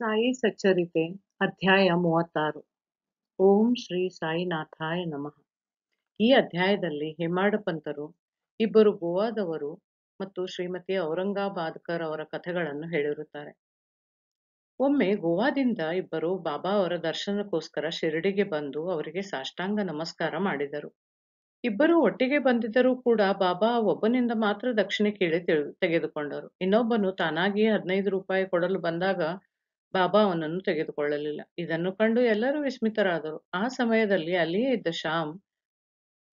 ಸಾಯಿ ಸಚ್ಚರಿತೆ ಅಧ್ಯಾಯ ಮೂವತ್ತಾರು ಓಂ ಶ್ರೀ ಸಾಯಿನಾಥಾಯ ನಮಃ ಈ ಅಧ್ಯಾಯದಲ್ಲಿ ಹೇಮಾಡ ಪಂತರು ಇಬ್ಬರು ಗೋವಾದವರು ಮತ್ತು ಶ್ರೀಮತಿ ಔರಂಗಾಬಾದ್ಕರ್ ಅವರ ಕಥೆಗಳನ್ನು ಹೇಳಿರುತ್ತಾರೆ ಒಮ್ಮೆ ಗೋವಾದಿಂದ ಇಬ್ಬರು ಬಾಬಾ ಅವರ ದರ್ಶನಕ್ಕೋಸ್ಕರ ಶಿರಡಿಗೆ ಬಂದು ಅವರಿಗೆ ಸಾಷ್ಟಾಂಗ ನಮಸ್ಕಾರ ಮಾಡಿದರು ಇಬ್ಬರು ಒಟ್ಟಿಗೆ ಬಂದಿದ್ದರೂ ಕೂಡ ಬಾಬಾ ಒಬ್ಬನಿಂದ ಮಾತ್ರ ದಕ್ಷಿಣೆ ಕೇಳಿ ತೆಗೆದುಕೊಂಡರು ಇನ್ನೊಬ್ಬನು ತಾನಾಗಿಯೇ ಹದಿನೈದು ರೂಪಾಯಿ ಕೊಡಲು ಬಂದಾಗ ಬಾಬಾ ಅವನನ್ನು ತೆಗೆದುಕೊಳ್ಳಲಿಲ್ಲ ಇದನ್ನು ಕಂಡು ಎಲ್ಲರೂ ವಿಸ್ಮಿತರಾದರು ಆ ಸಮಯದಲ್ಲಿ ಅಲ್ಲಿಯೇ ಇದ್ದ ಶ್ಯಾಮ್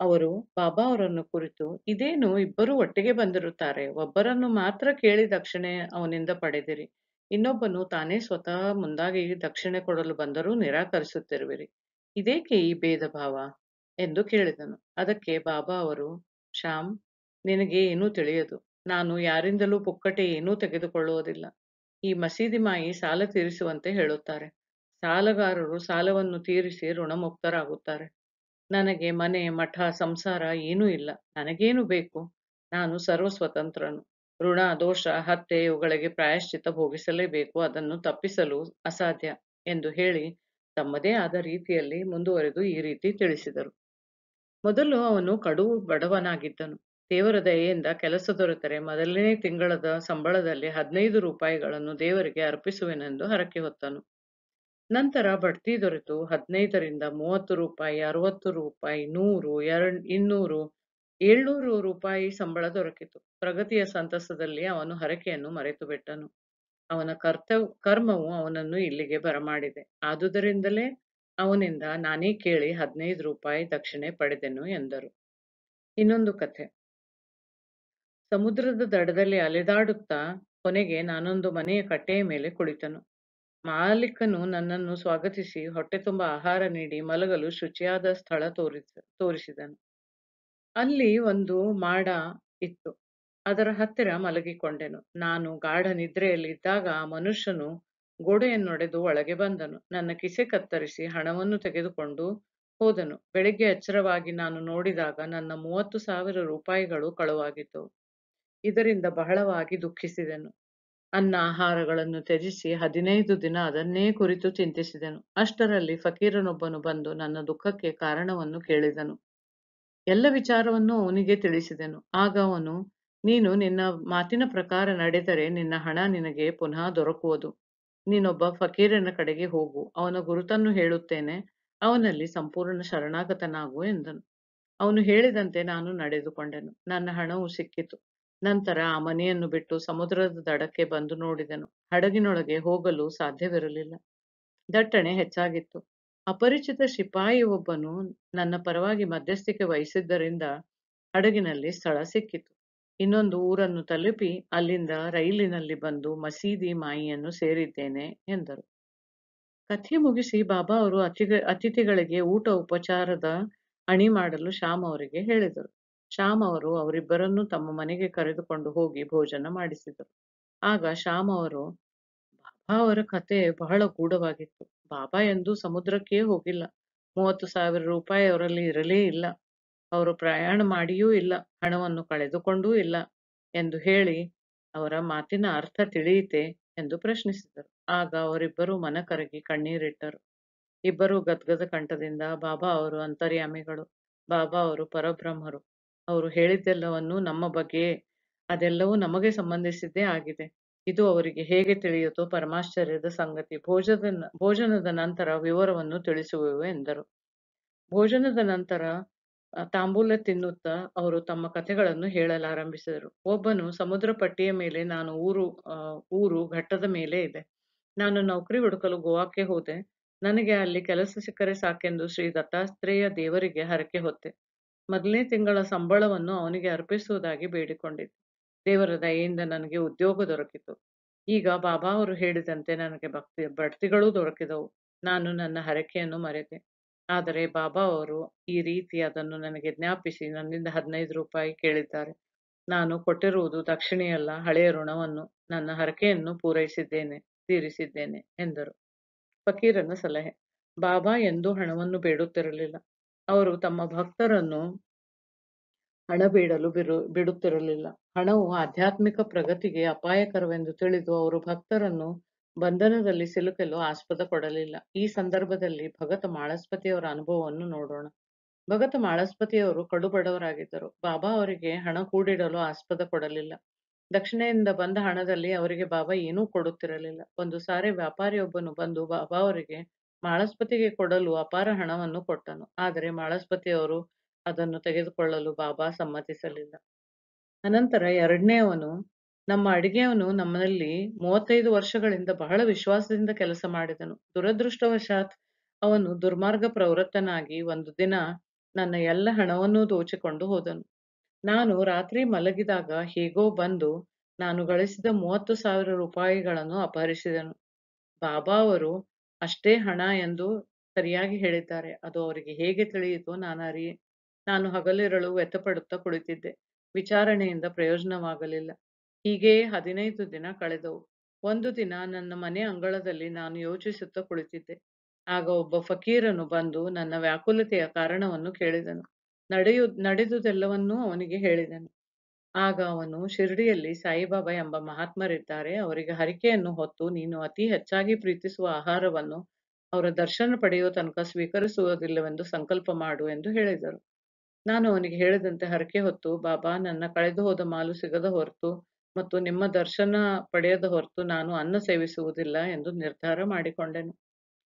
ಅವರು ಬಾಬಾ ಅವರನ್ನು ಕುರಿತು ಇದೇನು ಇಬ್ಬರು ಒಟ್ಟಿಗೆ ಬಂದಿರುತ್ತಾರೆ ಒಬ್ಬರನ್ನು ಮಾತ್ರ ಕೇಳಿ ದಕ್ಷಿಣೆ ಅವನಿಂದ ಪಡೆದಿರಿ ಇನ್ನೊಬ್ಬನು ತಾನೇ ಸ್ವತಃ ಮುಂದಾಗಿ ದಕ್ಷಿಣೆ ಕೊಡಲು ಬಂದರೂ ನಿರಾಕರಿಸುತ್ತಿರುವಿರಿ ಇದೇಕೆ ಈ ಭೇದ ಭಾವ ಎಂದು ಕೇಳಿದನು ಅದಕ್ಕೆ ಬಾಬಾ ಅವರು ಶ್ಯಾಮ್ ನಿನಗೆ ಏನೂ ತಿಳಿಯದು ನಾನು ಯಾರಿಂದಲೂ ಪುಕ್ಕಟೆ ಏನೂ ತೆಗೆದುಕೊಳ್ಳುವುದಿಲ್ಲ ಈ ಮಸೀದಿ ಮಾಯಿ ಸಾಲ ತೀರಿಸುವಂತೆ ಹೇಳುತ್ತಾರೆ ಸಾಲಗಾರರು ಸಾಲವನ್ನು ತೀರಿಸಿ ಋಣಮುಕ್ತರಾಗುತ್ತಾರೆ ನನಗೆ ಮನೆ ಮಠ ಸಂಸಾರ ಏನೂ ಇಲ್ಲ ನನಗೇನು ಬೇಕು ನಾನು ಸರ್ವ ಸ್ವತಂತ್ರನು ಋಣ ದೋಷ ಹತ್ಯೆ ಇವುಗಳಿಗೆ ಪ್ರಾಯಶ್ಚಿತ ಭೋಗಿಸಲೇಬೇಕು ಅದನ್ನು ತಪ್ಪಿಸಲು ಅಸಾಧ್ಯ ಎಂದು ಹೇಳಿ ತಮ್ಮದೇ ಆದ ರೀತಿಯಲ್ಲಿ ಮುಂದುವರೆದು ಈ ರೀತಿ ತಿಳಿಸಿದರು ಮೊದಲು ಅವನು ಕಡು ಬಡವನಾಗಿದ್ದನು ದೇವರ ದಯೆಯಿಂದ ಕೆಲಸ ದೊರೆತರೆ ಮೊದಲನೇ ತಿಂಗಳದ ಸಂಬಳದಲ್ಲಿ ಹದಿನೈದು ರೂಪಾಯಿಗಳನ್ನು ದೇವರಿಗೆ ಅರ್ಪಿಸುವೆನೆಂದು ಹರಕೆ ಹೊತ್ತನು ನಂತರ ಬಡ್ತಿ ದೊರೆತು ಹದಿನೈದರಿಂದ ಮೂವತ್ತು ರೂಪಾಯಿ ಅರವತ್ತು ರೂಪಾಯಿ ನೂರು ಎರಡ್ ಇನ್ನೂರು ಏಳ್ನೂರು ರೂಪಾಯಿ ಸಂಬಳ ದೊರಕಿತು ಪ್ರಗತಿಯ ಸಂತಸದಲ್ಲಿ ಅವನು ಹರಕೆಯನ್ನು ಮರೆತು ಬಿಟ್ಟನು ಅವನ ಕರ್ತವ್ ಕರ್ಮವು ಅವನನ್ನು ಇಲ್ಲಿಗೆ ಬರಮಾಡಿದೆ ಆದುದರಿಂದಲೇ ಅವನಿಂದ ನಾನೇ ಕೇಳಿ ಹದಿನೈದು ರೂಪಾಯಿ ದಕ್ಷಿಣೆ ಪಡೆದೆನು ಎಂದರು ಇನ್ನೊಂದು ಕಥೆ ಸಮುದ್ರದ ದಡದಲ್ಲಿ ಅಲೆದಾಡುತ್ತಾ ಕೊನೆಗೆ ನಾನೊಂದು ಮನೆಯ ಕಟ್ಟೆಯ ಮೇಲೆ ಕುಳಿತನು ಮಾಲೀಕನು ನನ್ನನ್ನು ಸ್ವಾಗತಿಸಿ ಹೊಟ್ಟೆ ತುಂಬ ಆಹಾರ ನೀಡಿ ಮಲಗಲು ಶುಚಿಯಾದ ಸ್ಥಳ ತೋರಿಸ ತೋರಿಸಿದನು ಅಲ್ಲಿ ಒಂದು ಮಾಡ ಇತ್ತು ಅದರ ಹತ್ತಿರ ಮಲಗಿಕೊಂಡೆನು ನಾನು ಗಾಢ ನಿದ್ರೆಯಲ್ಲಿದ್ದಾಗ ಆ ಮನುಷ್ಯನು ಗೋಡೆಯನ್ನೊಡೆದು ಒಳಗೆ ಬಂದನು ನನ್ನ ಕಿಸೆ ಕತ್ತರಿಸಿ ಹಣವನ್ನು ತೆಗೆದುಕೊಂಡು ಹೋದನು ಬೆಳಿಗ್ಗೆ ಎಚ್ಚರವಾಗಿ ನಾನು ನೋಡಿದಾಗ ನನ್ನ ಮೂವತ್ತು ಸಾವಿರ ರೂಪಾಯಿಗಳು ಕಳುವಾಗಿದ್ದವು ಇದರಿಂದ ಬಹಳವಾಗಿ ದುಃಖಿಸಿದೆನು ಅನ್ನ ಆಹಾರಗಳನ್ನು ತ್ಯಜಿಸಿ ಹದಿನೈದು ದಿನ ಅದನ್ನೇ ಕುರಿತು ಚಿಂತಿಸಿದೆನು ಅಷ್ಟರಲ್ಲಿ ಫಕೀರನೊಬ್ಬನು ಬಂದು ನನ್ನ ದುಃಖಕ್ಕೆ ಕಾರಣವನ್ನು ಕೇಳಿದನು ಎಲ್ಲ ವಿಚಾರವನ್ನು ಅವನಿಗೆ ತಿಳಿಸಿದೆನು ಆಗ ಅವನು ನೀನು ನಿನ್ನ ಮಾತಿನ ಪ್ರಕಾರ ನಡೆದರೆ ನಿನ್ನ ಹಣ ನಿನಗೆ ಪುನಃ ದೊರಕುವುದು ನೀನೊಬ್ಬ ಫಕೀರನ ಕಡೆಗೆ ಹೋಗು ಅವನ ಗುರುತನ್ನು ಹೇಳುತ್ತೇನೆ ಅವನಲ್ಲಿ ಸಂಪೂರ್ಣ ಶರಣಾಗತನಾಗು ಎಂದನು ಅವನು ಹೇಳಿದಂತೆ ನಾನು ನಡೆದುಕೊಂಡೆನು ನನ್ನ ಹಣವು ಸಿಕ್ಕಿತು ನಂತರ ಆ ಮನೆಯನ್ನು ಬಿಟ್ಟು ಸಮುದ್ರದ ದಡಕ್ಕೆ ಬಂದು ನೋಡಿದನು ಹಡಗಿನೊಳಗೆ ಹೋಗಲು ಸಾಧ್ಯವಿರಲಿಲ್ಲ ದಟ್ಟಣೆ ಹೆಚ್ಚಾಗಿತ್ತು ಅಪರಿಚಿತ ಶಿಪಾಯಿ ಒಬ್ಬನು ನನ್ನ ಪರವಾಗಿ ಮಧ್ಯಸ್ಥಿಕೆ ವಹಿಸಿದ್ದರಿಂದ ಹಡಗಿನಲ್ಲಿ ಸ್ಥಳ ಸಿಕ್ಕಿತು ಇನ್ನೊಂದು ಊರನ್ನು ತಲುಪಿ ಅಲ್ಲಿಂದ ರೈಲಿನಲ್ಲಿ ಬಂದು ಮಸೀದಿ ಮಾಯಿಯನ್ನು ಸೇರಿದ್ದೇನೆ ಎಂದರು ಕಥೆ ಮುಗಿಸಿ ಬಾಬಾ ಅವರು ಅತಿಥಿಗಳಿಗೆ ಊಟ ಉಪಚಾರದ ಅಣಿ ಮಾಡಲು ಶ್ಯಾಮ್ ಅವರಿಗೆ ಹೇಳಿದರು ಶ್ಯಾಮ್ ಅವರು ಅವರಿಬ್ಬರನ್ನೂ ತಮ್ಮ ಮನೆಗೆ ಕರೆದುಕೊಂಡು ಹೋಗಿ ಭೋಜನ ಮಾಡಿಸಿದರು ಆಗ ಶ್ಯಾಮ್ ಅವರು ಬಾಬಾ ಅವರ ಕತೆ ಬಹಳ ಗೂಢವಾಗಿತ್ತು ಬಾಬಾ ಎಂದು ಸಮುದ್ರಕ್ಕೇ ಹೋಗಿಲ್ಲ ಮೂವತ್ತು ಸಾವಿರ ರೂಪಾಯಿ ಅವರಲ್ಲಿ ಇರಲೇ ಇಲ್ಲ ಅವರು ಪ್ರಯಾಣ ಮಾಡಿಯೂ ಇಲ್ಲ ಹಣವನ್ನು ಕಳೆದುಕೊಂಡೂ ಇಲ್ಲ ಎಂದು ಹೇಳಿ ಅವರ ಮಾತಿನ ಅರ್ಥ ತಿಳಿಯಿತೆ ಎಂದು ಪ್ರಶ್ನಿಸಿದರು ಆಗ ಅವರಿಬ್ಬರು ಮನ ಕರಗಿ ಕಣ್ಣೀರಿಟ್ಟರು ಇಬ್ಬರು ಗದ್ಗದ ಕಂಠದಿಂದ ಬಾಬಾ ಅವರು ಅಂತರ್ಯಾಮಿಗಳು ಬಾಬಾ ಅವರು ಪರಬ್ರಹ್ಮರು ಅವರು ಹೇಳಿದ್ದೆಲ್ಲವನ್ನು ನಮ್ಮ ಬಗ್ಗೆ ಅದೆಲ್ಲವೂ ನಮಗೆ ಸಂಬಂಧಿಸಿದ್ದೇ ಆಗಿದೆ ಇದು ಅವರಿಗೆ ಹೇಗೆ ತಿಳಿಯುತ್ತೋ ಪರಮಾಶ್ಚರ್ಯದ ಸಂಗತಿ ಭೋಜದ ಭೋಜನದ ನಂತರ ವಿವರವನ್ನು ತಿಳಿಸುವೆವು ಎಂದರು ಭೋಜನದ ನಂತರ ತಾಂಬೂಲ ತಿನ್ನುತ್ತಾ ಅವರು ತಮ್ಮ ಕಥೆಗಳನ್ನು ಹೇಳಲಾರಂಭಿಸಿದರು ಒಬ್ಬನು ಸಮುದ್ರ ಪಟ್ಟಿಯ ಮೇಲೆ ನಾನು ಊರು ಊರು ಘಟ್ಟದ ಮೇಲೆ ಇದೆ ನಾನು ನೌಕರಿ ಹುಡುಕಲು ಗೋವಾಕ್ಕೆ ಹೋದೆ ನನಗೆ ಅಲ್ಲಿ ಕೆಲಸ ಸಿಕ್ಕರೆ ಸಾಕೆಂದು ಶ್ರೀ ದತ್ತಾತ್ರೇಯ ದೇವರಿಗೆ ಹರಕೆ ಹೊತ್ತೆ ಮೊದಲನೇ ತಿಂಗಳ ಸಂಬಳವನ್ನು ಅವನಿಗೆ ಅರ್ಪಿಸುವುದಾಗಿ ಬೇಡಿಕೊಂಡಿದ್ದೆ ದೇವರ ದಯೆಯಿಂದ ನನಗೆ ಉದ್ಯೋಗ ದೊರಕಿತು ಈಗ ಬಾಬಾ ಅವರು ಹೇಳಿದಂತೆ ನನಗೆ ಭಕ್ತಿ ಬಡ್ತಿಗಳು ದೊರಕಿದವು ನಾನು ನನ್ನ ಹರಕೆಯನ್ನು ಮರೆತೆ ಆದರೆ ಬಾಬಾ ಅವರು ಈ ರೀತಿ ಅದನ್ನು ನನಗೆ ಜ್ಞಾಪಿಸಿ ನನ್ನಿಂದ ಹದಿನೈದು ರೂಪಾಯಿ ಕೇಳಿದ್ದಾರೆ ನಾನು ಕೊಟ್ಟಿರುವುದು ದಕ್ಷಿಣೆಯಲ್ಲ ಹಳೆಯ ಋಣವನ್ನು ನನ್ನ ಹರಕೆಯನ್ನು ಪೂರೈಸಿದ್ದೇನೆ ತೀರಿಸಿದ್ದೇನೆ ಎಂದರು ಫಕೀರನ ಸಲಹೆ ಬಾಬಾ ಎಂದೂ ಹಣವನ್ನು ಬೇಡುತ್ತಿರಲಿಲ್ಲ ಅವರು ತಮ್ಮ ಭಕ್ತರನ್ನು ಹಣ ಬೀಡಲು ಬಿರು ಬಿಡುತ್ತಿರಲಿಲ್ಲ ಹಣವು ಆಧ್ಯಾತ್ಮಿಕ ಪ್ರಗತಿಗೆ ಅಪಾಯಕರವೆಂದು ತಿಳಿದು ಅವರು ಭಕ್ತರನ್ನು ಬಂಧನದಲ್ಲಿ ಸಿಲುಕಲು ಆಸ್ಪದ ಕೊಡಲಿಲ್ಲ ಈ ಸಂದರ್ಭದಲ್ಲಿ ಭಗತ ಮಾಳಸ್ಪತಿಯವರ ಅನುಭವವನ್ನು ನೋಡೋಣ ಭಗತ ಮಾಳಸ್ಪತಿಯವರು ಕಡುಬಡವರಾಗಿದ್ದರು ಬಾಬಾ ಅವರಿಗೆ ಹಣ ಕೂಡಿಡಲು ಆಸ್ಪದ ಕೊಡಲಿಲ್ಲ ದಕ್ಷಿಣೆಯಿಂದ ಬಂದ ಹಣದಲ್ಲಿ ಅವರಿಗೆ ಬಾಬಾ ಏನೂ ಕೊಡುತ್ತಿರಲಿಲ್ಲ ಒಂದು ಸಾರಿ ವ್ಯಾಪಾರಿಯೊಬ್ಬನು ಬಂದು ಬಾಬಾ ಅವರಿಗೆ ಮಾಳಸ್ಪತಿಗೆ ಕೊಡಲು ಅಪಾರ ಹಣವನ್ನು ಕೊಟ್ಟನು ಆದರೆ ಮಾಳಸ್ಪತಿಯವರು ಅದನ್ನು ತೆಗೆದುಕೊಳ್ಳಲು ಬಾಬಾ ಸಮ್ಮತಿಸಲಿಲ್ಲ ಅನಂತರ ಎರಡನೆಯವನು ನಮ್ಮ ಅಡಿಗೆಯವನು ನಮ್ಮಲ್ಲಿ ಮೂವತ್ತೈದು ವರ್ಷಗಳಿಂದ ಬಹಳ ವಿಶ್ವಾಸದಿಂದ ಕೆಲಸ ಮಾಡಿದನು ದುರದೃಷ್ಟವಶಾತ್ ಅವನು ದುರ್ಮಾರ್ಗ ಪ್ರವೃತ್ತನಾಗಿ ಒಂದು ದಿನ ನನ್ನ ಎಲ್ಲ ಹಣವನ್ನೂ ದೋಚಿಕೊಂಡು ಹೋದನು ನಾನು ರಾತ್ರಿ ಮಲಗಿದಾಗ ಹೇಗೋ ಬಂದು ನಾನು ಗಳಿಸಿದ ಮೂವತ್ತು ಸಾವಿರ ರೂಪಾಯಿಗಳನ್ನು ಅಪಹರಿಸಿದನು ಬಾಬಾ ಅವರು ಅಷ್ಟೇ ಹಣ ಎಂದು ಸರಿಯಾಗಿ ಹೇಳಿದ್ದಾರೆ ಅದು ಅವರಿಗೆ ಹೇಗೆ ತಿಳಿಯಿತೋ ನಾನಾರಿ ನಾನು ಹಗಲಿರಳು ವ್ಯಥಪಡುತ್ತಾ ಕುಳಿತಿದ್ದೆ ವಿಚಾರಣೆಯಿಂದ ಪ್ರಯೋಜನವಾಗಲಿಲ್ಲ ಹೀಗೆಯೇ ಹದಿನೈದು ದಿನ ಕಳೆದವು ಒಂದು ದಿನ ನನ್ನ ಮನೆ ಅಂಗಳದಲ್ಲಿ ನಾನು ಯೋಚಿಸುತ್ತಾ ಕುಳಿತಿದ್ದೆ ಆಗ ಒಬ್ಬ ಫಕೀರನು ಬಂದು ನನ್ನ ವ್ಯಾಕುಲತೆಯ ಕಾರಣವನ್ನು ಕೇಳಿದನು ನಡೆಯು ನಡೆದುದೆಲ್ಲವನ್ನೂ ಅವನಿಗೆ ಹೇಳಿದನು ಆಗ ಅವನು ಶಿರಡಿಯಲ್ಲಿ ಸಾಯಿಬಾಬಾ ಎಂಬ ಮಹಾತ್ಮರಿದ್ದಾರೆ ಅವರಿಗೆ ಹರಿಕೆಯನ್ನು ಹೊತ್ತು ನೀನು ಅತಿ ಹೆಚ್ಚಾಗಿ ಪ್ರೀತಿಸುವ ಆಹಾರವನ್ನು ಅವರ ದರ್ಶನ ಪಡೆಯುವ ತನಕ ಸ್ವೀಕರಿಸುವುದಿಲ್ಲವೆಂದು ಸಂಕಲ್ಪ ಮಾಡು ಎಂದು ಹೇಳಿದರು ನಾನು ಅವನಿಗೆ ಹೇಳಿದಂತೆ ಹರಕೆ ಹೊತ್ತು ಬಾಬಾ ನನ್ನ ಕಳೆದು ಹೋದ ಮಾಲು ಸಿಗದ ಹೊರತು ಮತ್ತು ನಿಮ್ಮ ದರ್ಶನ ಪಡೆಯದ ಹೊರತು ನಾನು ಅನ್ನ ಸೇವಿಸುವುದಿಲ್ಲ ಎಂದು ನಿರ್ಧಾರ ಮಾಡಿಕೊಂಡೆನು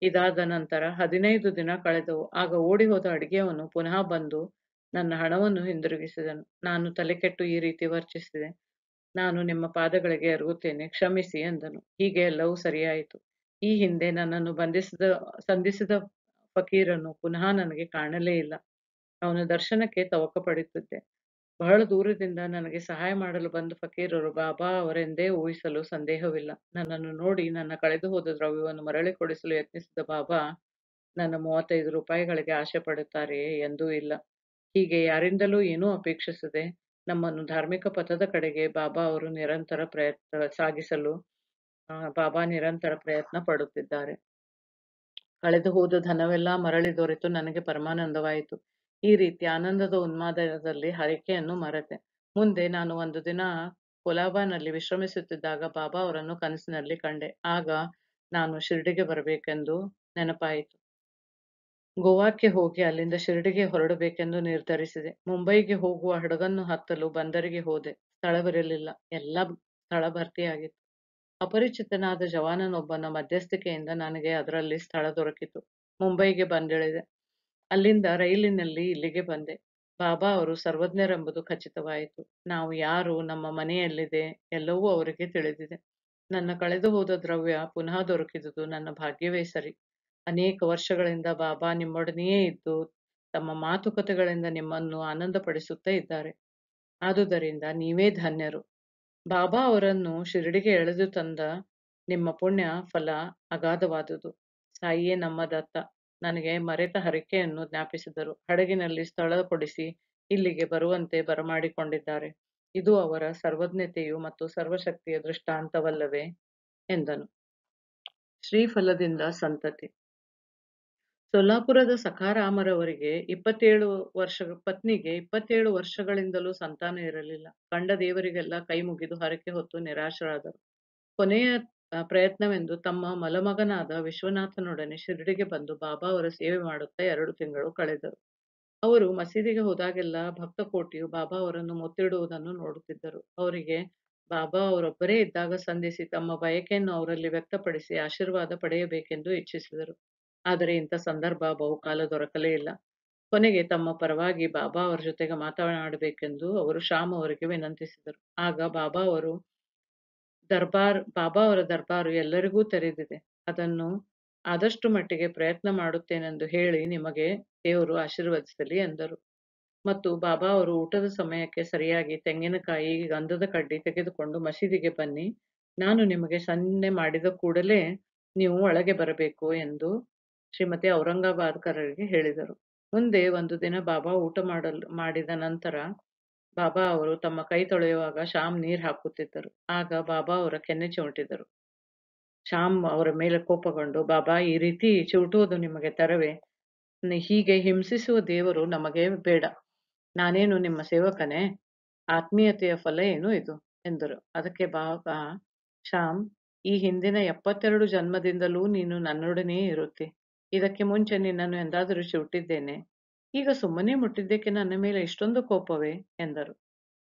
ಇದಾದ ನಂತರ ಹದಿನೈದು ದಿನ ಕಳೆದವು ಆಗ ಓಡಿ ಹೋದ ಅಡಿಗೆಯವನು ಪುನಃ ಬಂದು ನನ್ನ ಹಣವನ್ನು ಹಿಂದಿರುಗಿಸಿದನು ನಾನು ತಲೆಕೆಟ್ಟು ಈ ರೀತಿ ವರ್ಚಿಸಿದೆ ನಾನು ನಿಮ್ಮ ಪಾದಗಳಿಗೆ ಅರಗುತ್ತೇನೆ ಕ್ಷಮಿಸಿ ಎಂದನು ಹೀಗೆ ಎಲ್ಲವೂ ಸರಿಯಾಯಿತು ಈ ಹಿಂದೆ ನನ್ನನ್ನು ಬಂಧಿಸಿದ ಸಂಧಿಸಿದ ಫಕೀರನು ಪುನಃ ನನಗೆ ಕಾಣಲೇ ಇಲ್ಲ ಅವನ ದರ್ಶನಕ್ಕೆ ತವಕ ಪಡೆಯುತ್ತಿದ್ದೆ ಬಹಳ ದೂರದಿಂದ ನನಗೆ ಸಹಾಯ ಮಾಡಲು ಬಂದ ಫಕೀರರು ಬಾಬಾ ಅವರೆಂದೇ ಊಹಿಸಲು ಸಂದೇಹವಿಲ್ಲ ನನ್ನನ್ನು ನೋಡಿ ನನ್ನ ಕಳೆದು ಹೋದ ದ್ರವ್ಯವನ್ನು ಮರಳಿ ಕೊಡಿಸಲು ಯತ್ನಿಸಿದ ಬಾಬಾ ನನ್ನ ಮೂವತ್ತೈದು ರೂಪಾಯಿಗಳಿಗೆ ಆಶೆ ಪಡುತ್ತಾರೆಯೇ ಎಂದೂ ಇಲ್ಲ ಹೀಗೆ ಯಾರಿಂದಲೂ ಏನೂ ಅಪೇಕ್ಷಿಸದೆ ನಮ್ಮನ್ನು ಧಾರ್ಮಿಕ ಪಥದ ಕಡೆಗೆ ಬಾಬಾ ಅವರು ನಿರಂತರ ಪ್ರಯತ್ನ ಸಾಗಿಸಲು ಬಾಬಾ ನಿರಂತರ ಪ್ರಯತ್ನ ಪಡುತ್ತಿದ್ದಾರೆ ಕಳೆದು ಹೋದ ಧನವೆಲ್ಲ ಮರಳಿ ದೊರೆತು ನನಗೆ ಪರಮಾನಂದವಾಯಿತು ಈ ರೀತಿ ಆನಂದದ ಉನ್ಮಾದದಲ್ಲಿ ಹರಕೆಯನ್ನು ಮರೆತೆ ಮುಂದೆ ನಾನು ಒಂದು ದಿನ ಕೊಲಾಬಾನಲ್ಲಿ ವಿಶ್ರಮಿಸುತ್ತಿದ್ದಾಗ ಬಾಬಾ ಅವರನ್ನು ಕನಸಿನಲ್ಲಿ ಕಂಡೆ ಆಗ ನಾನು ಶಿರ್ಡಿಗೆ ಬರಬೇಕೆಂದು ನೆನಪಾಯಿತು ಗೋವಾಕ್ಕೆ ಹೋಗಿ ಅಲ್ಲಿಂದ ಶಿರಡಿಗೆ ಹೊರಡಬೇಕೆಂದು ನಿರ್ಧರಿಸಿದೆ ಮುಂಬೈಗೆ ಹೋಗುವ ಹಡಗನ್ನು ಹತ್ತಲು ಬಂದರಿಗೆ ಹೋದೆ ಬರಲಿಲ್ಲ ಎಲ್ಲ ಸ್ಥಳ ಭರ್ತಿಯಾಗಿತ್ತು ಅಪರಿಚಿತನಾದ ಜವಾನನೊಬ್ಬನ ಮಧ್ಯಸ್ಥಿಕೆಯಿಂದ ನನಗೆ ಅದರಲ್ಲಿ ಸ್ಥಳ ದೊರಕಿತು ಮುಂಬೈಗೆ ಬಂದಿಳಿದೆ ಅಲ್ಲಿಂದ ರೈಲಿನಲ್ಲಿ ಇಲ್ಲಿಗೆ ಬಂದೆ ಬಾಬಾ ಅವರು ಸರ್ವಜ್ಞರೆಂಬುದು ಖಚಿತವಾಯಿತು ನಾವು ಯಾರು ನಮ್ಮ ಮನೆಯಲ್ಲಿದೆ ಎಲ್ಲವೂ ಅವರಿಗೆ ತಿಳಿದಿದೆ ನನ್ನ ಕಳೆದು ಹೋದ ದ್ರವ್ಯ ಪುನಃ ದೊರಕಿದುದು ನನ್ನ ಭಾಗ್ಯವೇ ಸರಿ ಅನೇಕ ವರ್ಷಗಳಿಂದ ಬಾಬಾ ನಿಮ್ಮೊಡನೆಯೇ ಇದ್ದು ತಮ್ಮ ಮಾತುಕತೆಗಳಿಂದ ನಿಮ್ಮನ್ನು ಆನಂದಪಡಿಸುತ್ತಾ ಇದ್ದಾರೆ ಆದುದರಿಂದ ನೀವೇ ಧನ್ಯರು ಬಾಬಾ ಅವರನ್ನು ಶಿರಡಿಗೆ ಎಳೆದು ತಂದ ನಿಮ್ಮ ಪುಣ್ಯ ಫಲ ಅಗಾಧವಾದುದು ಸಾಯಿಯೇ ನಮ್ಮ ದತ್ತ ನನಗೆ ಮರೆತ ಹರಿಕೆಯನ್ನು ಜ್ಞಾಪಿಸಿದರು ಹಡಗಿನಲ್ಲಿ ಸ್ಥಳ ಕೊಡಿಸಿ ಇಲ್ಲಿಗೆ ಬರುವಂತೆ ಬರಮಾಡಿಕೊಂಡಿದ್ದಾರೆ ಇದು ಅವರ ಸರ್ವಜ್ಞತೆಯು ಮತ್ತು ಸರ್ವಶಕ್ತಿಯ ದೃಷ್ಟಾಂತವಲ್ಲವೇ ಎಂದನು ಶ್ರೀಫಲದಿಂದ ಸಂತತಿ ಸೊಲ್ಲಾಪುರದ ಸಖಾರಾಮರವರಿಗೆ ಇಪ್ಪತ್ತೇಳು ವರ್ಷ ಪತ್ನಿಗೆ ಇಪ್ಪತ್ತೇಳು ವರ್ಷಗಳಿಂದಲೂ ಸಂತಾನ ಇರಲಿಲ್ಲ ಕಂಡ ದೇವರಿಗೆಲ್ಲ ಕೈ ಮುಗಿದು ಹರಕೆ ಹೊತ್ತು ನಿರಾಶರಾದರು ಕೊನೆಯ ಪ್ರಯತ್ನವೆಂದು ತಮ್ಮ ಮಲಮಗನಾದ ವಿಶ್ವನಾಥನೊಡನೆ ಶಿರಡಿಗೆ ಬಂದು ಬಾಬಾ ಅವರ ಸೇವೆ ಮಾಡುತ್ತಾ ಎರಡು ತಿಂಗಳು ಕಳೆದರು ಅವರು ಮಸೀದಿಗೆ ಹೋದಾಗೆಲ್ಲ ಭಕ್ತ ಕೋಟಿಯು ಬಾಬಾ ಅವರನ್ನು ಮುತ್ತಿಡುವುದನ್ನು ನೋಡುತ್ತಿದ್ದರು ಅವರಿಗೆ ಬಾಬಾ ಅವರೊಬ್ಬರೇ ಇದ್ದಾಗ ಸಂಧಿಸಿ ತಮ್ಮ ಬಯಕೆಯನ್ನು ಅವರಲ್ಲಿ ವ್ಯಕ್ತಪಡಿಸಿ ಆಶೀರ್ವಾದ ಪಡೆಯಬೇಕೆಂದು ಇಚ್ಛಿಸಿದರು ಆದರೆ ಇಂಥ ಸಂದರ್ಭ ಬಹುಕಾಲ ದೊರಕಲೇ ಇಲ್ಲ ಕೊನೆಗೆ ತಮ್ಮ ಪರವಾಗಿ ಬಾಬಾ ಅವರ ಜೊತೆಗೆ ಮಾತನಾಡಬೇಕೆಂದು ಅವರು ಶ್ಯಾಮ್ ಅವರಿಗೆ ವಿನಂತಿಸಿದರು ಆಗ ಬಾಬಾ ಅವರು ದರ್ಬಾರ್ ಬಾಬಾ ಅವರ ದರ್ಬಾರು ಎಲ್ಲರಿಗೂ ತೆರೆದಿದೆ ಅದನ್ನು ಆದಷ್ಟು ಮಟ್ಟಿಗೆ ಪ್ರಯತ್ನ ಮಾಡುತ್ತೇನೆಂದು ಹೇಳಿ ನಿಮಗೆ ದೇವರು ಆಶೀರ್ವದಿಸಲಿ ಎಂದರು ಮತ್ತು ಬಾಬಾ ಅವರು ಊಟದ ಸಮಯಕ್ಕೆ ಸರಿಯಾಗಿ ತೆಂಗಿನಕಾಯಿ ಗಂಧದ ಕಡ್ಡಿ ತೆಗೆದುಕೊಂಡು ಮಸೀದಿಗೆ ಬನ್ನಿ ನಾನು ನಿಮಗೆ ಸನ್ನೆ ಮಾಡಿದ ಕೂಡಲೇ ನೀವು ಒಳಗೆ ಬರಬೇಕು ಎಂದು ಶ್ರೀಮತಿ ಔರಂಗಾಬಾದ್ಕರರಿಗೆ ಹೇಳಿದರು ಮುಂದೆ ಒಂದು ದಿನ ಬಾಬಾ ಊಟ ಮಾಡಲು ಮಾಡಿದ ನಂತರ ಬಾಬಾ ಅವರು ತಮ್ಮ ಕೈ ತೊಳೆಯುವಾಗ ಶ್ಯಾಮ್ ನೀರು ಹಾಕುತ್ತಿದ್ದರು ಆಗ ಬಾಬಾ ಅವರ ಕೆನ್ನೆ ಚಿಮಟಿದರು ಶ್ಯಾಮ್ ಅವರ ಮೇಲೆ ಕೋಪಗೊಂಡು ಬಾಬಾ ಈ ರೀತಿ ಚಿವುಟುವುದು ನಿಮಗೆ ತರವೇ ಹೀಗೆ ಹಿಂಸಿಸುವ ದೇವರು ನಮಗೆ ಬೇಡ ನಾನೇನು ನಿಮ್ಮ ಸೇವಕನೇ ಆತ್ಮೀಯತೆಯ ಫಲ ಏನು ಇದು ಎಂದರು ಅದಕ್ಕೆ ಬಾಬಾ ಶ್ಯಾಮ್ ಈ ಹಿಂದಿನ ಎಪ್ಪತ್ತೆರಡು ಜನ್ಮದಿಂದಲೂ ನೀನು ನನ್ನೊಡನೆಯೇ ಇರುತ್ತೆ ಇದಕ್ಕೆ ಮುಂಚೆ ನಿನ್ನನ್ನು ಎಂದಾದರೂ ಸುಟ್ಟಿದ್ದೇನೆ ಈಗ ಸುಮ್ಮನೆ ಮುಟ್ಟಿದ್ದಕ್ಕೆ ನನ್ನ ಮೇಲೆ ಇಷ್ಟೊಂದು ಕೋಪವೇ ಎಂದರು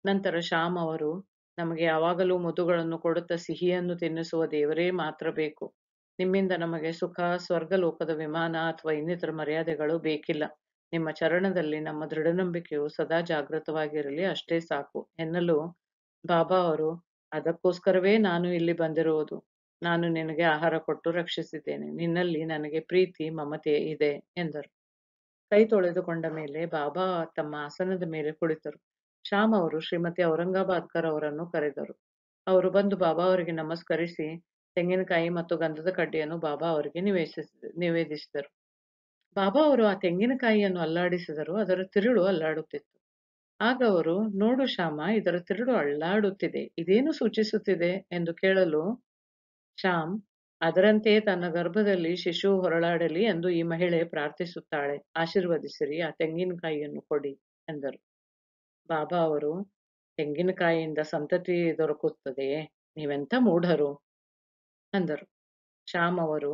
ನಂತರ ಶ್ಯಾಮ್ ಅವರು ನಮಗೆ ಯಾವಾಗಲೂ ಮದುಗಳನ್ನು ಕೊಡುತ್ತಾ ಸಿಹಿಯನ್ನು ತಿನ್ನಿಸುವ ದೇವರೇ ಮಾತ್ರ ಬೇಕು ನಿಮ್ಮಿಂದ ನಮಗೆ ಸುಖ ಸ್ವರ್ಗ ಲೋಕದ ವಿಮಾನ ಅಥವಾ ಇನ್ನಿತರ ಮರ್ಯಾದೆಗಳು ಬೇಕಿಲ್ಲ ನಿಮ್ಮ ಚರಣದಲ್ಲಿ ನಮ್ಮ ದೃಢ ನಂಬಿಕೆಯು ಸದಾ ಜಾಗೃತವಾಗಿರಲಿ ಅಷ್ಟೇ ಸಾಕು ಎನ್ನಲು ಬಾಬಾ ಅವರು ಅದಕ್ಕೋಸ್ಕರವೇ ನಾನು ಇಲ್ಲಿ ಬಂದಿರುವುದು ನಾನು ನಿನಗೆ ಆಹಾರ ಕೊಟ್ಟು ರಕ್ಷಿಸಿದ್ದೇನೆ ನಿನ್ನಲ್ಲಿ ನನಗೆ ಪ್ರೀತಿ ಮಮತೆ ಇದೆ ಎಂದರು ಕೈ ತೊಳೆದುಕೊಂಡ ಮೇಲೆ ಬಾಬಾ ತಮ್ಮ ಆಸನದ ಮೇಲೆ ಕುಳಿತರು ಶ್ಯಾಮ್ ಅವರು ಶ್ರೀಮತಿ ಔರಂಗಾಬಾದ್ಕರ್ ಅವರನ್ನು ಕರೆದರು ಅವರು ಬಂದು ಬಾಬಾ ಅವರಿಗೆ ನಮಸ್ಕರಿಸಿ ತೆಂಗಿನಕಾಯಿ ಮತ್ತು ಗಂಧದ ಕಡ್ಡಿಯನ್ನು ಬಾಬಾ ಅವರಿಗೆ ನಿವೇಶಿಸ ನಿವೇದಿಸಿದರು ಬಾಬಾ ಅವರು ಆ ತೆಂಗಿನಕಾಯಿಯನ್ನು ಅಲ್ಲಾಡಿಸಿದರು ಅದರ ತಿರುಳು ಅಲ್ಲಾಡುತ್ತಿತ್ತು ಆಗ ಅವರು ನೋಡು ಶ್ಯಾಮ ಇದರ ತಿರುಳು ಅಲ್ಲಾಡುತ್ತಿದೆ ಇದೇನು ಸೂಚಿಸುತ್ತಿದೆ ಎಂದು ಕೇಳಲು ಶ್ಯಾಮ್ ಅದರಂತೆ ತನ್ನ ಗರ್ಭದಲ್ಲಿ ಶಿಶು ಹೊರಳಾಡಲಿ ಎಂದು ಈ ಮಹಿಳೆ ಪ್ರಾರ್ಥಿಸುತ್ತಾಳೆ ಆಶೀರ್ವದಿಸಿರಿ ಆ ತೆಂಗಿನಕಾಯಿಯನ್ನು ಕೊಡಿ ಎಂದರು ಬಾಬಾ ಅವರು ತೆಂಗಿನಕಾಯಿಯಿಂದ ಸಂತತಿ ದೊರಕುತ್ತದೆಯೇ ನೀವೆಂತ ಮೂಢರು ಅಂದರು ಶ್ಯಾಮ್ ಅವರು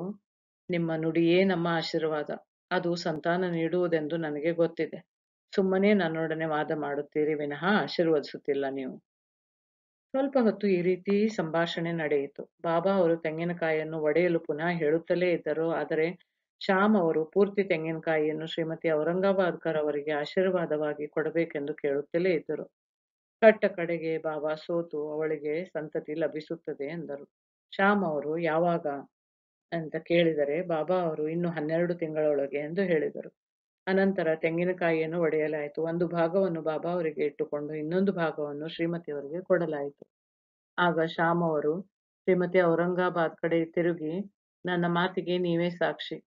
ನಿಮ್ಮ ನುಡಿಯೇ ನಮ್ಮ ಆಶೀರ್ವಾದ ಅದು ಸಂತಾನ ನೀಡುವುದೆಂದು ನನಗೆ ಗೊತ್ತಿದೆ ಸುಮ್ಮನೆ ನನ್ನೊಡನೆ ವಾದ ಮಾಡುತ್ತೀರಿ ವಿನಃ ಆಶೀರ್ವದಿಸುತ್ತಿಲ್ಲ ನೀವು ಸ್ವಲ್ಪ ಹೊತ್ತು ಈ ರೀತಿ ಸಂಭಾಷಣೆ ನಡೆಯಿತು ಬಾಬಾ ಅವರು ತೆಂಗಿನಕಾಯಿಯನ್ನು ಒಡೆಯಲು ಪುನಃ ಹೇಳುತ್ತಲೇ ಇದ್ದರು ಆದರೆ ಶ್ಯಾಮ್ ಅವರು ಪೂರ್ತಿ ತೆಂಗಿನಕಾಯಿಯನ್ನು ಶ್ರೀಮತಿ ಔರಂಗಾಬಾದ್ಕರ್ ಅವರಿಗೆ ಆಶೀರ್ವಾದವಾಗಿ ಕೊಡಬೇಕೆಂದು ಕೇಳುತ್ತಲೇ ಇದ್ದರು ಕಟ್ಟ ಕಡೆಗೆ ಬಾಬಾ ಸೋತು ಅವಳಿಗೆ ಸಂತತಿ ಲಭಿಸುತ್ತದೆ ಎಂದರು ಶ್ಯಾಮ್ ಅವರು ಯಾವಾಗ ಅಂತ ಕೇಳಿದರೆ ಬಾಬಾ ಅವರು ಇನ್ನು ಹನ್ನೆರಡು ತಿಂಗಳೊಳಗೆ ಎಂದು ಹೇಳಿದರು ಅನಂತರ ತೆಂಗಿನಕಾಯಿಯನ್ನು ಒಡೆಯಲಾಯಿತು ಒಂದು ಭಾಗವನ್ನು ಬಾಬಾ ಅವರಿಗೆ ಇಟ್ಟುಕೊಂಡು ಇನ್ನೊಂದು ಭಾಗವನ್ನು ಶ್ರೀಮತಿಯವರಿಗೆ ಕೊಡಲಾಯಿತು ಆಗ ಶ್ಯಾಮ್ ಅವರು ಶ್ರೀಮತಿ ಔರಂಗಾಬಾದ್ ಕಡೆ ತಿರುಗಿ ನನ್ನ ಮಾತಿಗೆ ನೀವೇ ಸಾಕ್ಷಿ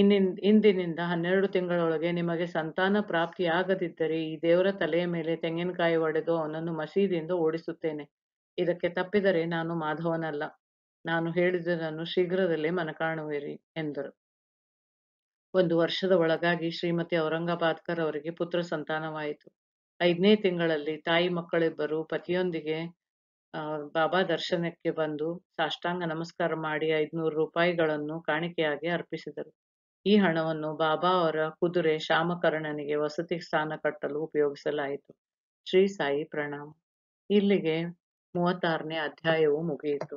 ಇನ್ನಿನ್ ಇಂದಿನಿಂದ ಹನ್ನೆರಡು ತಿಂಗಳೊಳಗೆ ನಿಮಗೆ ಸಂತಾನ ಪ್ರಾಪ್ತಿಯಾಗದಿದ್ದರೆ ಈ ದೇವರ ತಲೆಯ ಮೇಲೆ ತೆಂಗಿನಕಾಯಿ ಒಡೆದು ಅವನನ್ನು ಮಸೀದಿಯಿಂದ ಓಡಿಸುತ್ತೇನೆ ಇದಕ್ಕೆ ತಪ್ಪಿದರೆ ನಾನು ಮಾಧವನಲ್ಲ ನಾನು ಹೇಳಿದ್ದನ್ನು ಶೀಘ್ರದಲ್ಲೇ ಮನಕಾಣುವಿರಿ ಎಂದರು ಒಂದು ವರ್ಷದ ಒಳಗಾಗಿ ಶ್ರೀಮತಿ ಔರಂಗಾಬಾದ್ಕರ್ ಅವರಿಗೆ ಪುತ್ರ ಸಂತಾನವಾಯಿತು ಐದನೇ ತಿಂಗಳಲ್ಲಿ ತಾಯಿ ಮಕ್ಕಳಿಬ್ಬರು ಪತಿಯೊಂದಿಗೆ ಬಾಬಾ ದರ್ಶನಕ್ಕೆ ಬಂದು ಸಾಷ್ಟಾಂಗ ನಮಸ್ಕಾರ ಮಾಡಿ ಐದುನೂರು ರೂಪಾಯಿಗಳನ್ನು ಕಾಣಿಕೆಯಾಗಿ ಅರ್ಪಿಸಿದರು ಈ ಹಣವನ್ನು ಬಾಬಾ ಅವರ ಕುದುರೆ ಶ್ಯಾಮಕರ್ಣನಿಗೆ ವಸತಿ ಸ್ಥಾನ ಕಟ್ಟಲು ಉಪಯೋಗಿಸಲಾಯಿತು ಶ್ರೀ ಸಾಯಿ ಪ್ರಣಾಮ್ ಇಲ್ಲಿಗೆ ಮೂವತ್ತಾರನೇ ಅಧ್ಯಾಯವು ಮುಗಿಯಿತು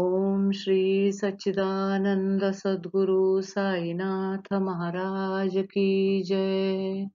ओम श्री सच्चिदानंद सदगुरु साईनाथ महाराज की जय